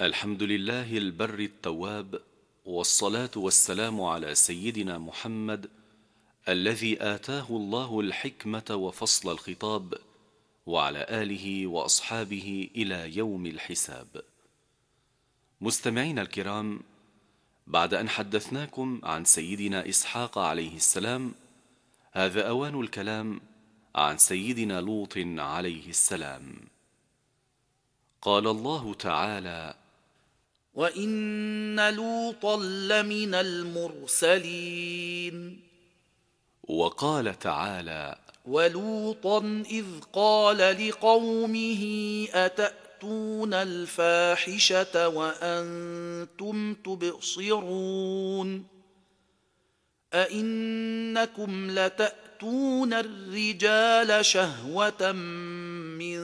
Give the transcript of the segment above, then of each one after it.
الحمد لله البر التواب والصلاة والسلام على سيدنا محمد الذي آتاه الله الحكمة وفصل الخطاب وعلى آله وأصحابه إلى يوم الحساب مستمعين الكرام بعد أن حدثناكم عن سيدنا إسحاق عليه السلام هذا أوان الكلام عن سيدنا لوط عليه السلام قال الله تعالى وان لوطا لمن المرسلين وقال تعالى ولوطا اذ قال لقومه اتاتون الفاحشه وانتم تبصرون ائنكم لتاتون الرجال شهوه من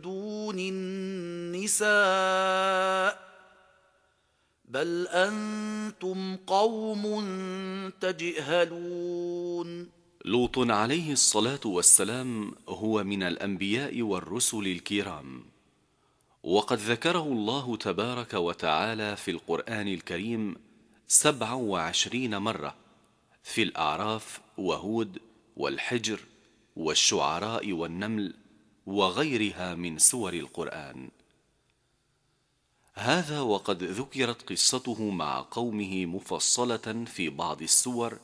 دون النساء بل أنتم قوم تجهلون لوط عليه الصلاة والسلام هو من الأنبياء والرسل الكرام وقد ذكره الله تبارك وتعالى في القرآن الكريم سبع وعشرين مرة في الأعراف وهود والحجر والشعراء والنمل وغيرها من سور القرآن هذا وقد ذكرت قصته مع قومه مفصلة في بعض السور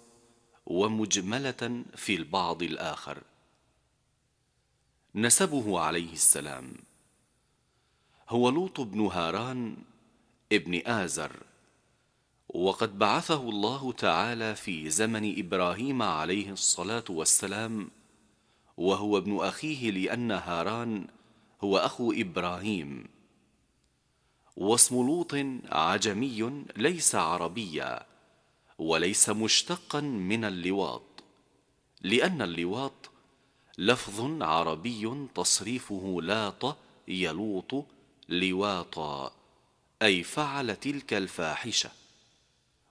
ومجملة في البعض الآخر نسبه عليه السلام هو لوط بن هاران ابن آزر وقد بعثه الله تعالى في زمن إبراهيم عليه الصلاة والسلام وهو ابن أخيه لأن هاران هو أخو إبراهيم واسم لوط عجمي ليس عربيا وليس مشتقا من اللواط لان اللواط لفظ عربي تصريفه لاط يلوط لواطا اي فعل تلك الفاحشه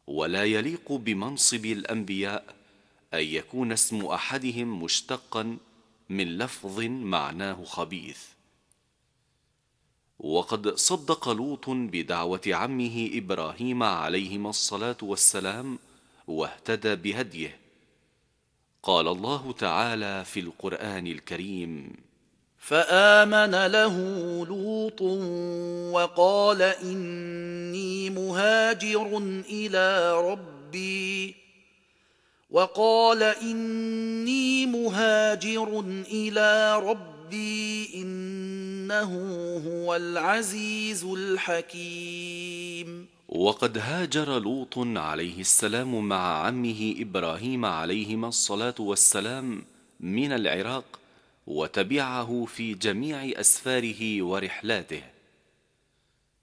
ولا يليق بمنصب الانبياء ان يكون اسم احدهم مشتقا من لفظ معناه خبيث وقد صدق لوط بدعوة عمه إبراهيم عليهما الصلاة والسلام واهتدى بهديه قال الله تعالى في القرآن الكريم فآمن له لوط وقال إني مهاجر إلى ربي وقال إني مهاجر إلى ربي ربي إنه هو العزيز الحكيم وقد هاجر لوط عليه السلام مع عمه إبراهيم عليهما الصلاة والسلام من العراق وتبعه في جميع أسفاره ورحلاته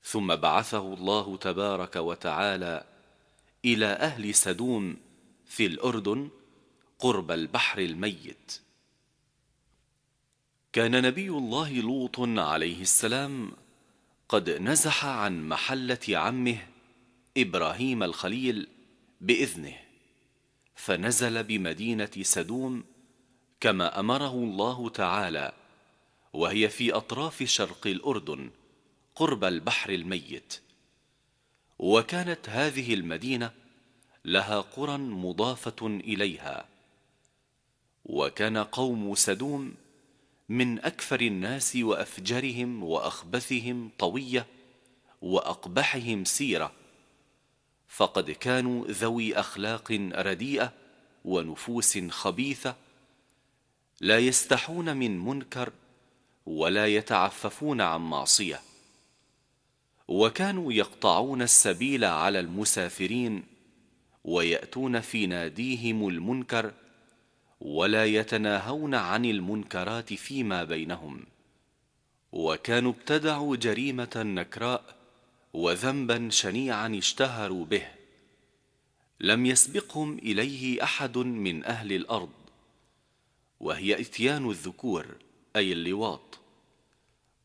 ثم بعثه الله تبارك وتعالى إلى أهل سدوم في الأردن قرب البحر الميت كان نبي الله لوط عليه السلام قد نزح عن محلة عمه إبراهيم الخليل بإذنه فنزل بمدينة سدوم كما أمره الله تعالى وهي في أطراف شرق الأردن قرب البحر الميت وكانت هذه المدينة لها قرى مضافة إليها وكان قوم سدوم من أكثر الناس وأفجرهم وأخبثهم طوية وأقبحهم سيرة فقد كانوا ذوي أخلاق رديئة ونفوس خبيثة لا يستحون من منكر ولا يتعففون عن معصية وكانوا يقطعون السبيل على المسافرين ويأتون في ناديهم المنكر ولا يتناهون عن المنكرات فيما بينهم وكانوا ابتدعوا جريمه نكراء وذنبا شنيعا اشتهروا به لم يسبقهم اليه احد من اهل الارض وهي اتيان الذكور اي اللواط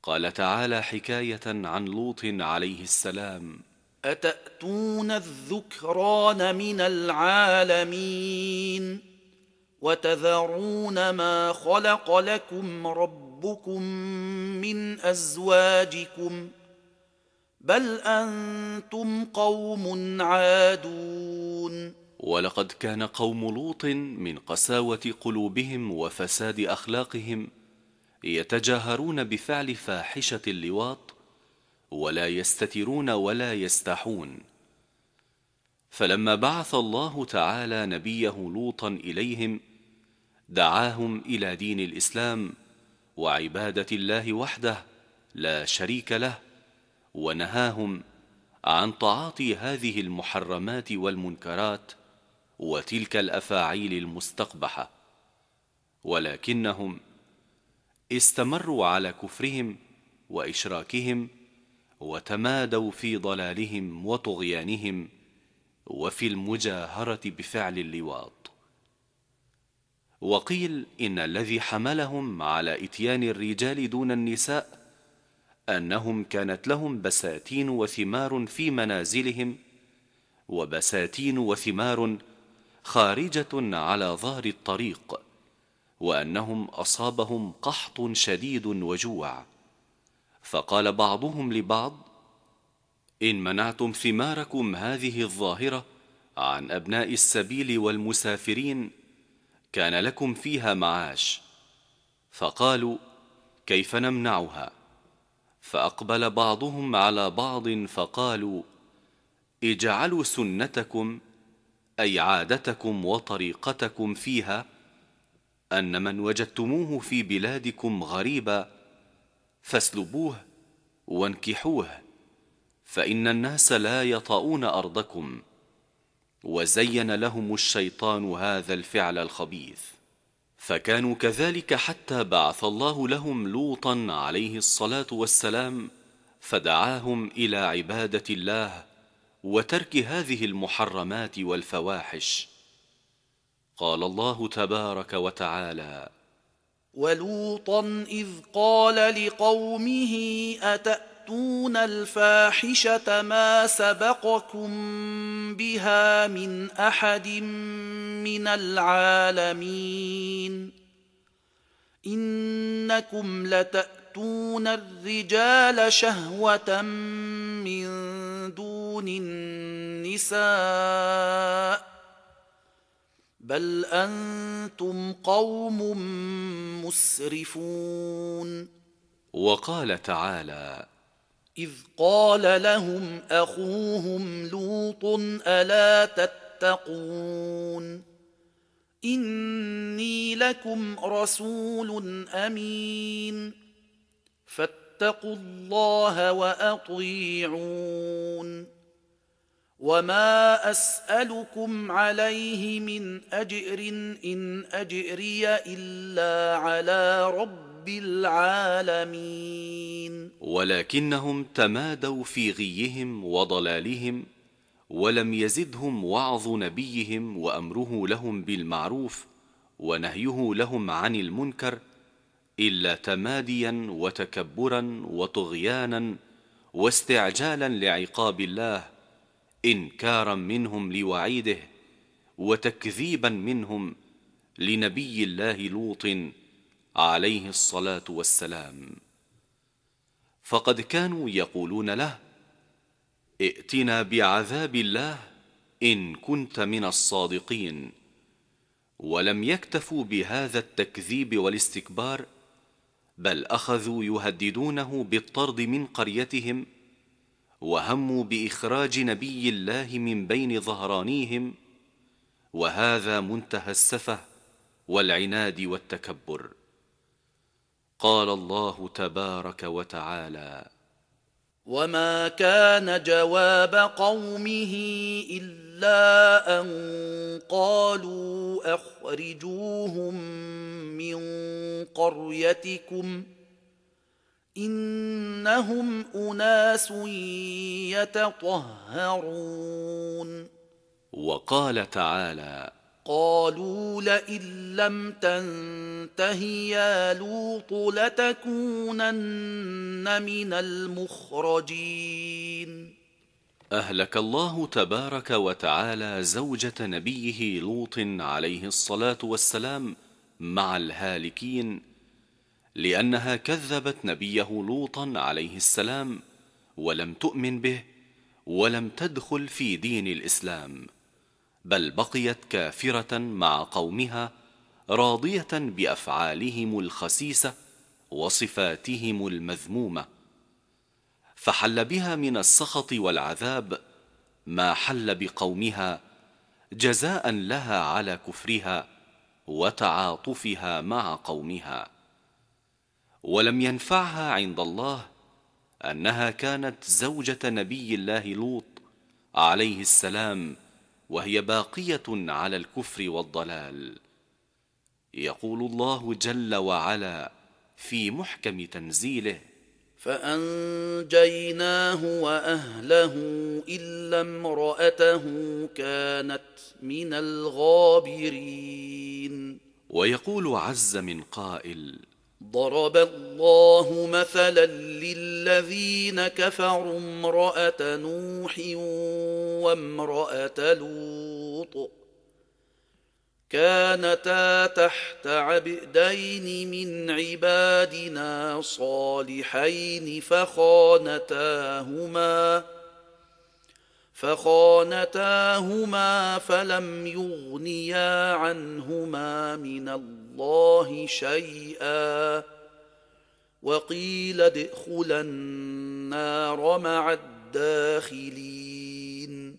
قال تعالى حكايه عن لوط عليه السلام اتاتون الذكران من العالمين وتذرون ما خلق لكم ربكم من ازواجكم بل انتم قوم عادون ولقد كان قوم لوط من قساوه قلوبهم وفساد اخلاقهم يتجاهرون بفعل فاحشه اللواط ولا يستترون ولا يستحون فلما بعث الله تعالى نبيه لوطا اليهم دعاهم الى دين الاسلام وعباده الله وحده لا شريك له ونهاهم عن تعاطي هذه المحرمات والمنكرات وتلك الافاعيل المستقبحه ولكنهم استمروا على كفرهم واشراكهم وتمادوا في ضلالهم وطغيانهم وفي المجاهره بفعل اللواط وقيل إن الذي حملهم على إتيان الرجال دون النساء أنهم كانت لهم بساتين وثمار في منازلهم وبساتين وثمار خارجة على ظهر الطريق وأنهم أصابهم قحط شديد وجوع فقال بعضهم لبعض إن منعتم ثماركم هذه الظاهرة عن أبناء السبيل والمسافرين كان لكم فيها معاش فقالوا كيف نمنعها فأقبل بعضهم على بعض فقالوا اجعلوا سنتكم أي عادتكم وطريقتكم فيها أن من وجدتموه في بلادكم غريبا فاسلبوه وانكحوه فإن الناس لا يطؤون أرضكم وزين لهم الشيطان هذا الفعل الخبيث فكانوا كذلك حتى بعث الله لهم لوطا عليه الصلاه والسلام فدعاهم الى عباده الله وترك هذه المحرمات والفواحش قال الله تبارك وتعالى ولوطا اذ قال لقومه اتأ تأتون الفاحشة ما سبقكم بها من أحد من العالمين إنكم لتأتون الرجال شهوة من دون النساء بل أنتم قوم مسرفون وقال تعالى إذ قال لهم أخوهم لوط ألا تتقون إني لكم رسول أمين فاتقوا الله وأطيعون وما أسألكم عليه من أجر إن أجري إلا على رب رب العالمين ولكنهم تمادوا في غيهم وضلالهم ولم يزدهم وعظ نبيهم وامره لهم بالمعروف ونهيه لهم عن المنكر الا تماديا وتكبرا وطغيانا واستعجالا لعقاب الله انكارا منهم لوعيده وتكذيبا منهم لنبي الله لوط عليه الصلاة والسلام فقد كانوا يقولون له ائتنا بعذاب الله إن كنت من الصادقين ولم يكتفوا بهذا التكذيب والاستكبار بل أخذوا يهددونه بالطرد من قريتهم وهموا بإخراج نبي الله من بين ظهرانيهم وهذا منتهى السفه والعناد والتكبر قال الله تبارك وتعالى وما كان جواب قومه إلا أن قالوا أخرجوهم من قريتكم إنهم أناس يتطهرون وقال تعالى قالوا لئن لم تنته يا لوط لتكونن من المخرجين أهلك الله تبارك وتعالى زوجة نبيه لوط عليه الصلاة والسلام مع الهالكين لأنها كذبت نبيه لوطا عليه السلام ولم تؤمن به ولم تدخل في دين الإسلام بل بقيت كافرة مع قومها راضية بأفعالهم الخسيسة وصفاتهم المذمومة فحل بها من السخط والعذاب ما حل بقومها جزاء لها على كفرها وتعاطفها مع قومها ولم ينفعها عند الله انها كانت زوجه نبي الله لوط عليه السلام وهي باقيه على الكفر والضلال يقول الله جل وعلا في محكم تنزيله فانجيناه واهله الا امراته كانت من الغابرين ويقول عز من قائل ضرب الله مثلا للذين كفروا امرأة نوح وامرأة لوط كانتا تحت عبدين من عبادنا صالحين فخانتاهما فخانتاهما فلم يغنيا عنهما من الله الله شيئا وقيل ادخل النار مع الداخلين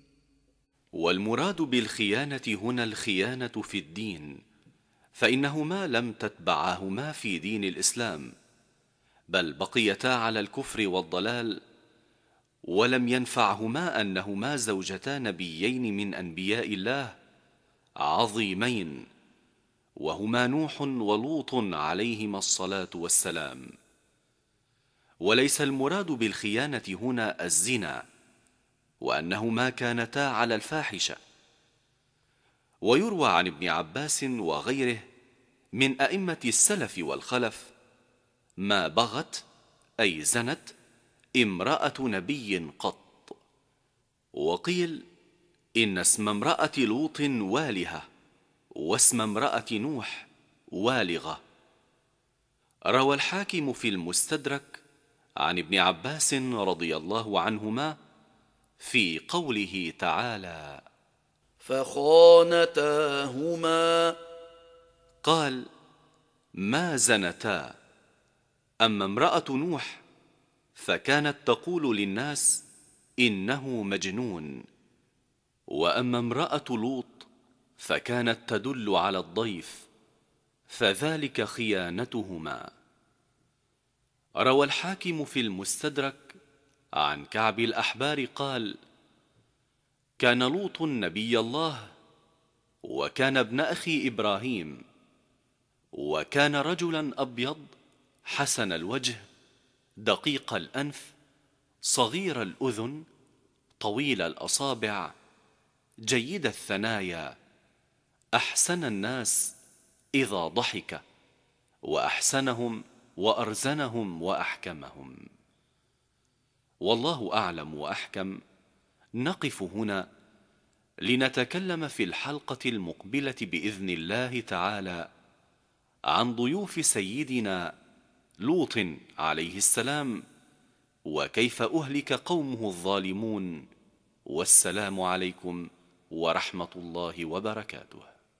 والمراد بالخيانه هنا الخيانه في الدين فانهما لم تتبعهما في دين الاسلام بل بقيتا على الكفر والضلال ولم ينفعهما انهما زوجتا نبيين من انبياء الله عظيمين وهما نوح ولوط عليهما الصلاه والسلام وليس المراد بالخيانه هنا الزنا وانهما كانتا على الفاحشه ويروى عن ابن عباس وغيره من ائمه السلف والخلف ما بغت اي زنت امراه نبي قط وقيل ان اسم امراه لوط والهه واسم امرأة نوح والغة روى الحاكم في المستدرك عن ابن عباس رضي الله عنهما في قوله تعالى فخانتاهما قال ما زنتا اما امراه نوح فكانت تقول للناس انه مجنون واما امراه لوط فكانت تدل على الضيف فذلك خيانتهما روى الحاكم في المستدرك عن كعب الأحبار قال كان لوط نبي الله وكان ابن أخي إبراهيم وكان رجلا أبيض حسن الوجه دقيق الأنف صغير الأذن طويل الأصابع جيد الثنايا احسن الناس اذا ضحك واحسنهم وارزنهم واحكمهم والله اعلم واحكم نقف هنا لنتكلم في الحلقه المقبله باذن الله تعالى عن ضيوف سيدنا لوط عليه السلام وكيف اهلك قومه الظالمون والسلام عليكم ورحمه الله وبركاته